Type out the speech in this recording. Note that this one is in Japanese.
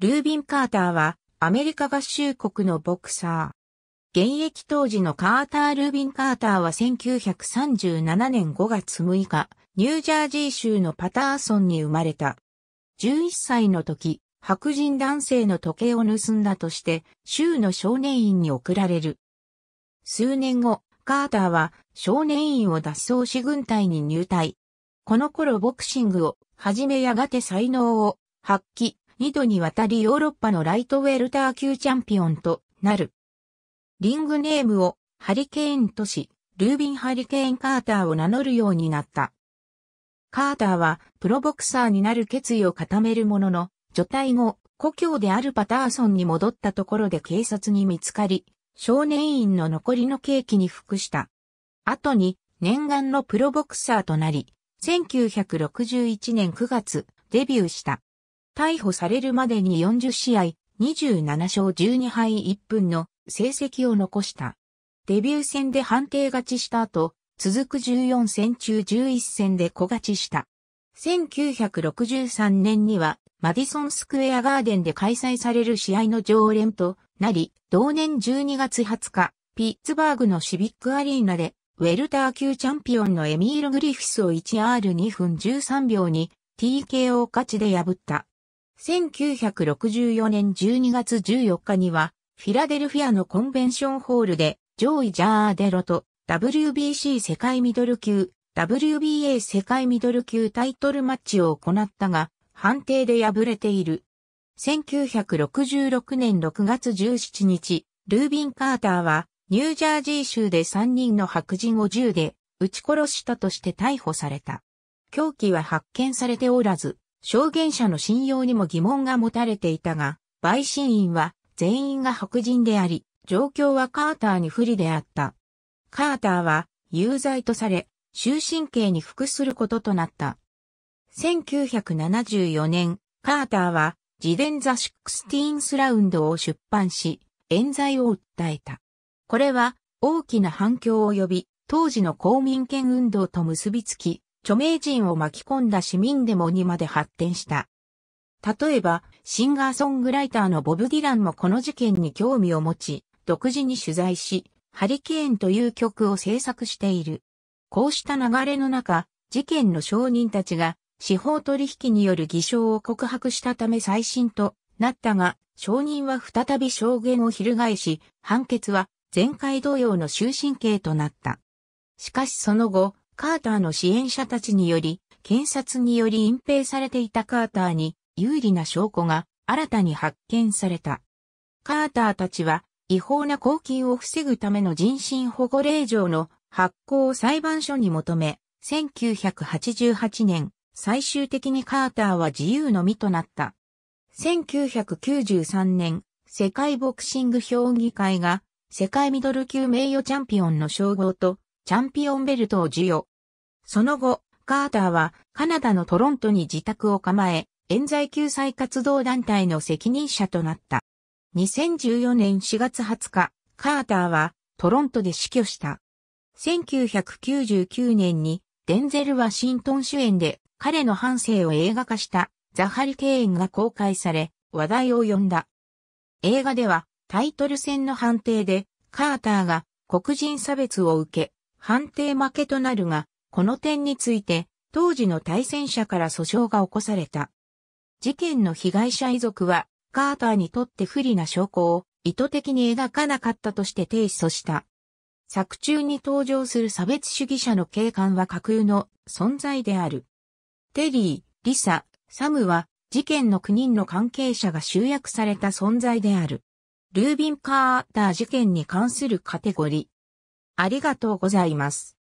ルービン・カーターはアメリカ合衆国のボクサー。現役当時のカーター・ルービン・カーターは1937年5月6日、ニュージャージー州のパターソンに生まれた。11歳の時、白人男性の時計を盗んだとして、州の少年院に送られる。数年後、カーターは少年院を脱走し軍隊に入隊。この頃ボクシングを始めやがて才能を発揮、2度にわたりヨーロッパのライトウェルター級チャンピオンとなる。リングネームをハリケーンとし、ルービン・ハリケーン・カーターを名乗るようになった。カーターはプロボクサーになる決意を固めるものの、除隊後、故郷であるパターソンに戻ったところで警察に見つかり、少年院の残りの刑期に服した。後に念願のプロボクサーとなり、1961年9月デビューした。逮捕されるまでに40試合、27勝12敗1分の成績を残した。デビュー戦で判定勝ちした後、続く14戦中11戦で小勝ちした。1963年には、マディソンスクエアガーデンで開催される試合の常連となり、同年12月20日、ピッツバーグのシビックアリーナで、ウェルター級チャンピオンのエミール・グリフィスを 1R2 分13秒に TKO 勝ちで破った。1964年12月14日には、フィラデルフィアのコンベンションホールで、ジョイ・ジャーデロと WBC 世界ミドル級、WBA 世界ミドル級タイトルマッチを行ったが、判定で敗れている。1966年6月17日、ルービン・カーターは、ニュージャージー州で3人の白人を銃で撃ち殺したとして逮捕された。狂気は発見されておらず、証言者の信用にも疑問が持たれていたが、陪審員は全員が白人であり、状況はカーターに不利であった。カーターは有罪とされ、終身刑に服することとなった。1974年、カーターは自伝ザ・シックスティーンスラウンドを出版し、冤罪を訴えた。これは大きな反響を呼び、当時の公民権運動と結びつき、著名人を巻き込んだ市民デモにまで発展した。例えば、シンガーソングライターのボブ・ディランもこの事件に興味を持ち、独自に取材し、ハリケーンという曲を制作している。こうした流れの中、事件の証人たちが司法取引による偽証を告白したため再審となったが、証人は再び証言を翻し、判決は前回同様の終身刑となった。しかしその後、カーターの支援者たちにより、検察により隠蔽されていたカーターに有利な証拠が新たに発見された。カーターたちは違法な公金を防ぐための人身保護令状の発行を裁判所に求め、1988年、最終的にカーターは自由の身となった。1993年、世界ボクシング評議会が世界ミドル級名誉チャンピオンの称号とチャンピオンベルトを授与。その後、カーターはカナダのトロントに自宅を構え、冤罪救済活動団体の責任者となった。2014年4月20日、カーターはトロントで死去した。1999年にデンゼル・ワシントン主演で彼の半生を映画化したザ・ハリケーンが公開され話題を呼んだ。映画ではタイトル戦の判定でカーターが黒人差別を受け判定負けとなるが、この点について、当時の対戦者から訴訟が起こされた。事件の被害者遺族は、カーターにとって不利な証拠を意図的に描かなかったとして提訴した。作中に登場する差別主義者の警官は架空の存在である。テリー、リサ、サムは事件の9人の関係者が集約された存在である。ルービン・カーター事件に関するカテゴリー。ありがとうございます。